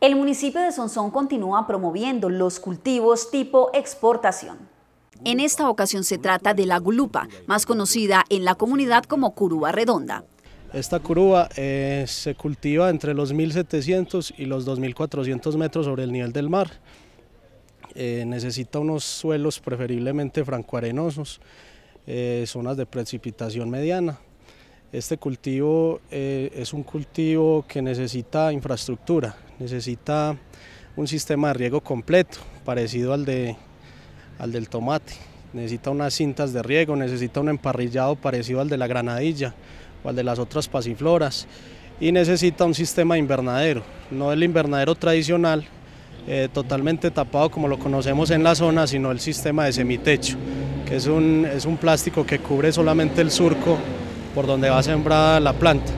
El municipio de Sonsón continúa promoviendo los cultivos tipo exportación. En esta ocasión se trata de la gulupa, más conocida en la comunidad como curuba redonda. Esta curuba eh, se cultiva entre los 1.700 y los 2.400 metros sobre el nivel del mar. Eh, necesita unos suelos preferiblemente francoarenosos, eh, zonas de precipitación mediana. Este cultivo eh, es un cultivo que necesita infraestructura, necesita un sistema de riego completo, parecido al, de, al del tomate. Necesita unas cintas de riego, necesita un emparrillado parecido al de la granadilla o al de las otras pasifloras y necesita un sistema de invernadero, no el invernadero tradicional eh, totalmente tapado como lo conocemos en la zona, sino el sistema de semitecho, que es es un plástico que cubre solamente el surco por donde va sembrada la planta.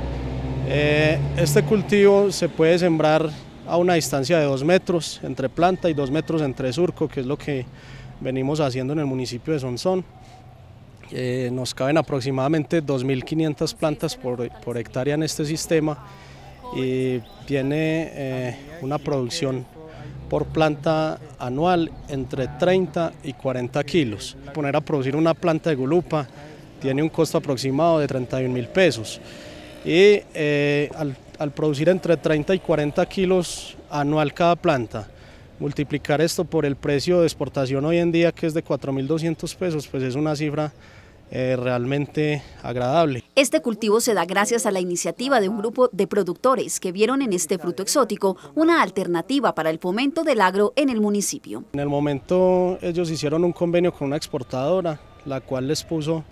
Eh, este cultivo se puede sembrar a una distancia de 2 metros entre planta y 2 metros entre surco, que es lo que venimos haciendo en el municipio de Sonsón. Eh, nos caben aproximadamente 2.500 plantas por, hectárea en este sistema y tiene eh, una producción por planta anual entre 30 y 40 kilos. Poner a producir una planta de gulupa tiene un costo aproximado de 31 mil pesos. Y eh, al, producir entre 30 y 40 kilos anual cada planta, multiplicar esto por el precio de exportación hoy en día que es de 4.200 pesos, pues es una cifra eh, realmente agradable. Este cultivo se da gracias a la iniciativa de un grupo de productores que vieron en este fruto exótico una alternativa para el fomento del agro en el municipio. En el momento ellos hicieron un convenio con una exportadora, la cual les puso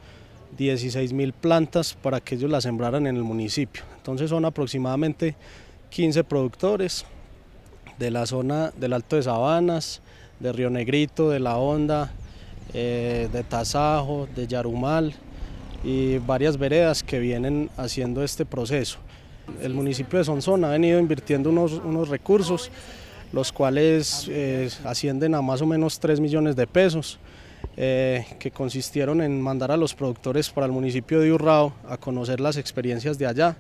16 mil plantas para que ellos las sembraran en el municipio. Entonces son aproximadamente 15 productores de la zona del Alto de Sabanas, de Río Negrito, de La Honda, eh, de Tasajo, de Yarumal y varias veredas que vienen haciendo este proceso. El municipio de Sonzón ha venido invirtiendo unos, recursos, los cuales eh, ascienden a más o menos 3 millones de pesos. Eh, que consistieron en mandar a los productores para el municipio de Urrao a conocer las experiencias de allá,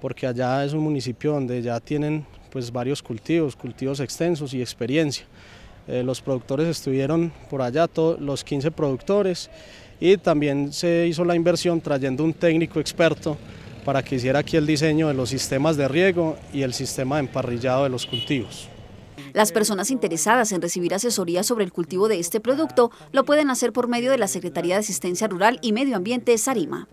porque allá es un municipio donde ya tienen pues, varios cultivos, cultivos extensos y experiencia. Eh, los productores estuvieron por allá, los 15 productores, y también se hizo la inversión trayendo un técnico experto para que hiciera aquí el diseño de los sistemas de riego y el sistema de emparrillado de los cultivos. Las personas interesadas en recibir asesoría sobre el cultivo de este producto lo pueden hacer por medio de la Secretaría de Asistencia Rural y Medio Ambiente Sarima.